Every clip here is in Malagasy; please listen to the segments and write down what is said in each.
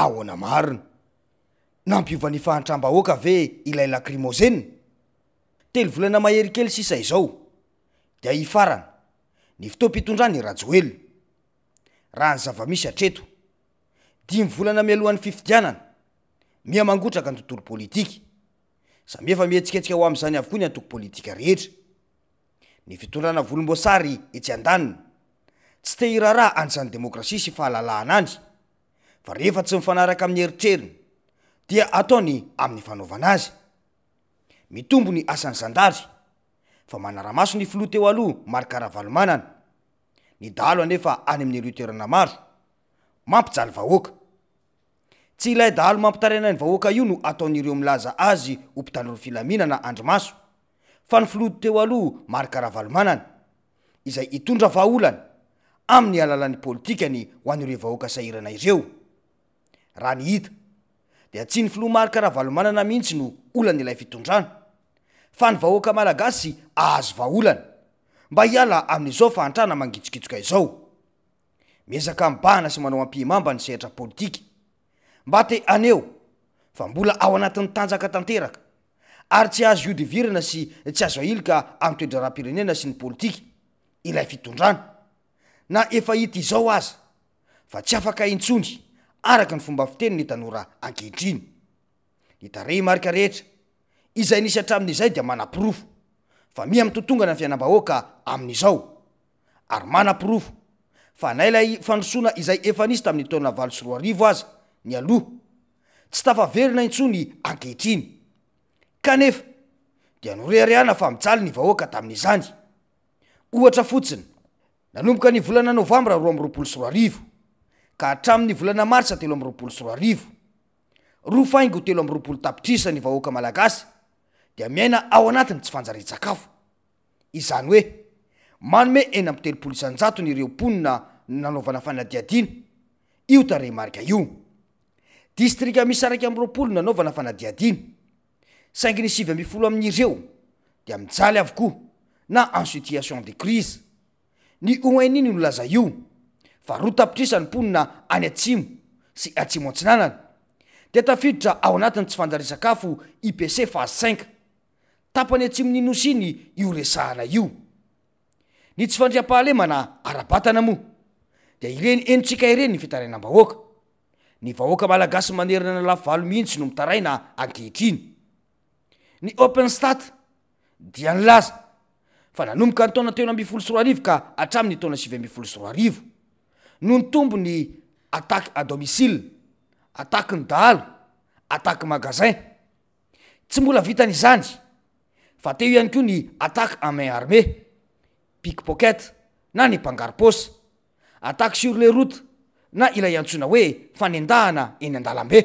ahoana maharina nampiovany faantramba aoaka ve ilay lakrimôzen telo volana mahery kely sisa izao de ifarana ny fotoampitondrana irajoel raha ny zavamisy atreto di my volana mialohan'ny fifidianana mia mangotraka ny tontolo pôlitika zamyefa mietsiketsika ho am'zany avoko ny atokopiahe omboasay e tsy te irahraha anrzanydemôkrasya sy fahalalanady fa rehefa tsy mifanaraka amin'y eritreriny dia ataony amin'ny fanaovana azy mitombony asan'ny zandary fa manaramaso ny flo teo aloha markaavamanana aea ay a'y rtoenaaampiahoak ty iaydalo mampitarna ny vahoaka io no ataon'ireo milaza azy opitanyrofilainana andrmaso fa ny filo teo aloha markaravaomanana izay itondra vaolany amin'ny alalan'ny pôlitikany o anyre vahoaka sairana ireo raha ny hita dea tsy ny filomary ka raha valomanana mihitsy no olany ilay fitondrana fa ny vahoaka malagasy ahazo va olana mba iala amin'izao fa antrana mangitsokitsoka izao ezmbahana sy manaoampmamba ny traok mba te aneo fa mbola ao anatin'ny tanjaka tanteraka ary tsy azo iodivirana sy tsy azo aili ka amy toedrarahapirenena sy ny politika ilay fitondrana na efa ita izao aza fa tsy afaka intsony araky ny fomba fiteny ny tanora ankehtriny taey aika rehetra izay nisy atraizay d manapirovo fa mi mtotongana fiainabaoaka am'izao yaaivo fa naylay farosona izay efanisy tami'nytonavalo sy roaarivo azy ny aloha tsy tafaverina itsony akehtriny erenafaialy ny vahoaka tamizany ohatra fotsiny nanomboka ny volana novambra roa amy roapolo sy roarivo ka hatramin'ny volana marsa telo aroapolo srriv ro faingy telo amroapolo tapitrisa ny vahoaka malagasy da miaina ao anatiny tsy fanje-tsakafyoe manome entereoonnanovna fnadin i tka iodistrika misarky amroaolo nanovana fanaan saing ny syfolo ami'yireo d mijaly avkoa na ensitiation de crise ny oniny nolaza io a rotapitrisany mponina any atsimo sy atsimo an-tsinanany de tafiditra ao anatiny tsy fanjary sakafo ipc fazcin tapany atsimo ny nosiny ioeahna n tsy fandriam-pahalemana arabaanaoeeoiaeaenlahinspe tata abokany tona teona amyfolosy roa arivo ka atram'ny tona sivy ambyfolo sy roaarivo noho ny tombo ny ataky à dômisile ataky ny dalo ataky magazin tsy mbola vitany izany fa teo ihany ko ny ataky e main armé pik pokete na ny pangarposy attaky sur le rote na ilay antsoina hoe fanendahana eny an-dalambe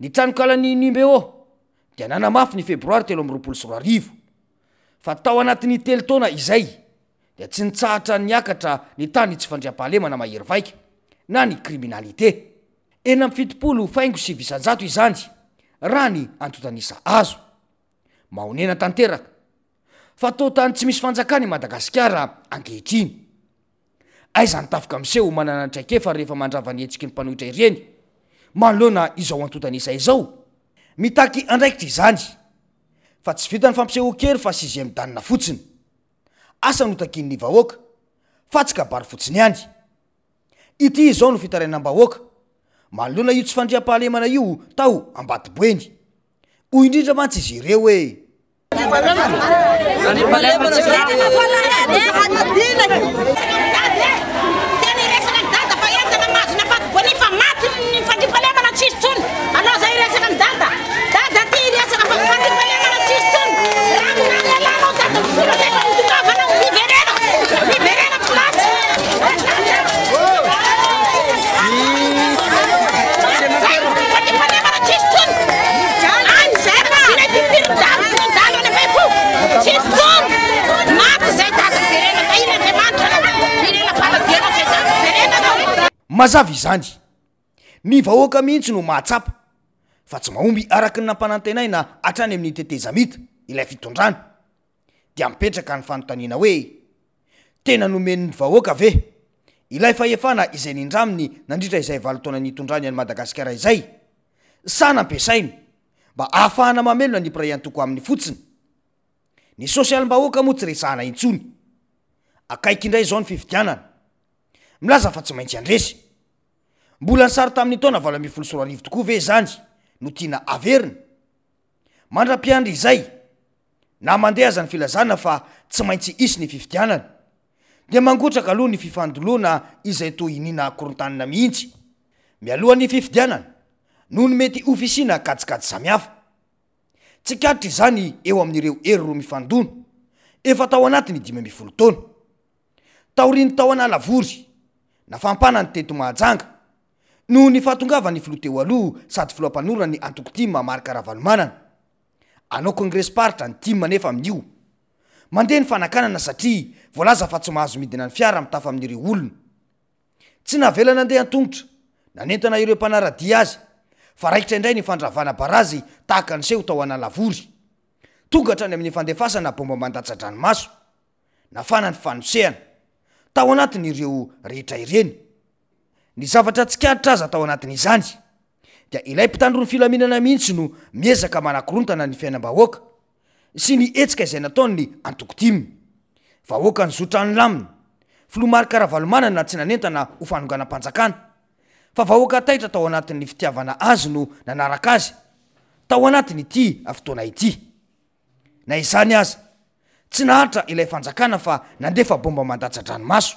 ny tranokalany numeo de nanamafy ny febroiry telo am' roapolo sorarivo fa tao anatin'ny telotaona izay tsy nitsahatra nyakatra ny tany tsy fandria-pahalemana maherivaika na ny riminalité enamfitiolo faingo syvisanjato izany ra ny aai azoaneneatany tsy misy fanjakany madagasikara ankehtrinyaanasehomnnrakefa ehefa dravanyetik nyoaeyondraiitrn sy vitany fampisehokery fa si mdanina fotsiny asa notakin'ny vahoaka fa tsy kabary fotsiny any ity zaho no fitarainam-bahoaka maloana io tsy fandriam-pahalemana io tao ambaty boeny hoy indrindramantsy izy ireo hoe mazava izany ny vahoaka mihintsy no mahatsapo fa tsy maomby araky ny nampanatenay na atrany amin'nytetezamita iayftnne eoennyahoaka veiayena izay nndramnynndita izayvatonanidany aymadaaaaysnapsainy mba ahafahana mamelona ny pirayantoko amin'ny fotsiny ny sôsialim-bahoaka moa tsy resahana itsony akaiky idray zao nyfiiiann laza fa tsy maitsy andresy mbola ny sara tamin'ny taona vala mifolo soralivotokoa ve zany no tiana averina mandra-piandra izay na mandeha azany filazana fa tsy maintsy isi ny fifidianany de mangotraka aloha ny fifandoloana iayiiana noho ny mety fisina kaikaiakatrazanyeoaireoery rometoanatyimioan taoriny tao analavory na fampanany teto mahajanga noho ny fahatongava ny floteo aloa sady floampanorona ny aoktim marykaraaoananaaonrearitra n nea sy ahazoinnaamtafarena tsy navelana andeha atongotra nanentana ireompanaradi azy fa raikitra indray ny fandravanabarazy tahaka nseho tao analavory tongatrany amin'ny fandefasanabomba mandasadranmaso nafanany fanosehanatao anatn'ireorehetraieny ny zavatra tsikaritra aza tao anatiny izany dia ilay mpitanrony filaminana mihitsy no miezaka manankorontana ny fiainam-bahoaka sy ika zay nataony aoi vahoaka ny zotranlamna fmarykarahvaana na tsy nanentana hfaa faomba mandajadranomaso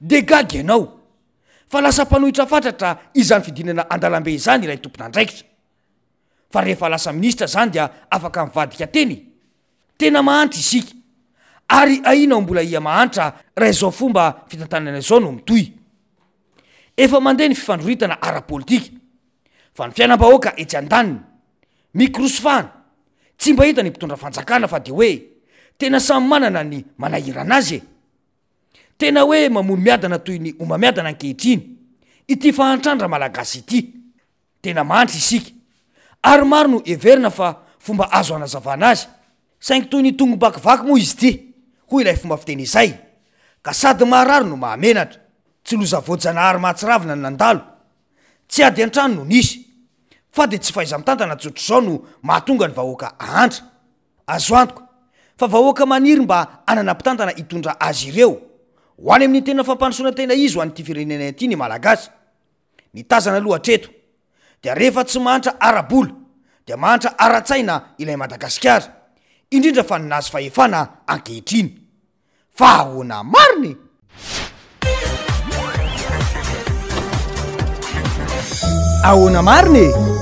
de gag ianao fa lasa mpanohitra fantratra izany fidinana andalambe izany ray tompona aiirzn afak vadikaenyahantrahhaobononde n findroitna aapôkany fiainambahoaka etsyan-daniny mikrosfana tsy mba hita ny mpitondra fanjakana fa de hoe tena samy manana ny manahirana az e. tena hoe mamono miadana toy ny oma miadana ankehitriny ityfaantrandrah malagasy ityyarooeina fa fomba azo anazavana azy saingytoy ny tongobakivaky moa izy ty hoyyombaehytaana otrooahongany vaoakazoat a vahoaka maniry mba ananapitantana itondra az ireo ho any amin'ny tena fampandosoana tena izy hoany ity firenenay aty ny malagasy ni tazana aloatreto dea rehefa tsy mahatra arabola de mahantra aratsaina ilay madagasikara indrindra fa ninazy fahefana ankehitriny fa ahoana mariny e! ahoana marinye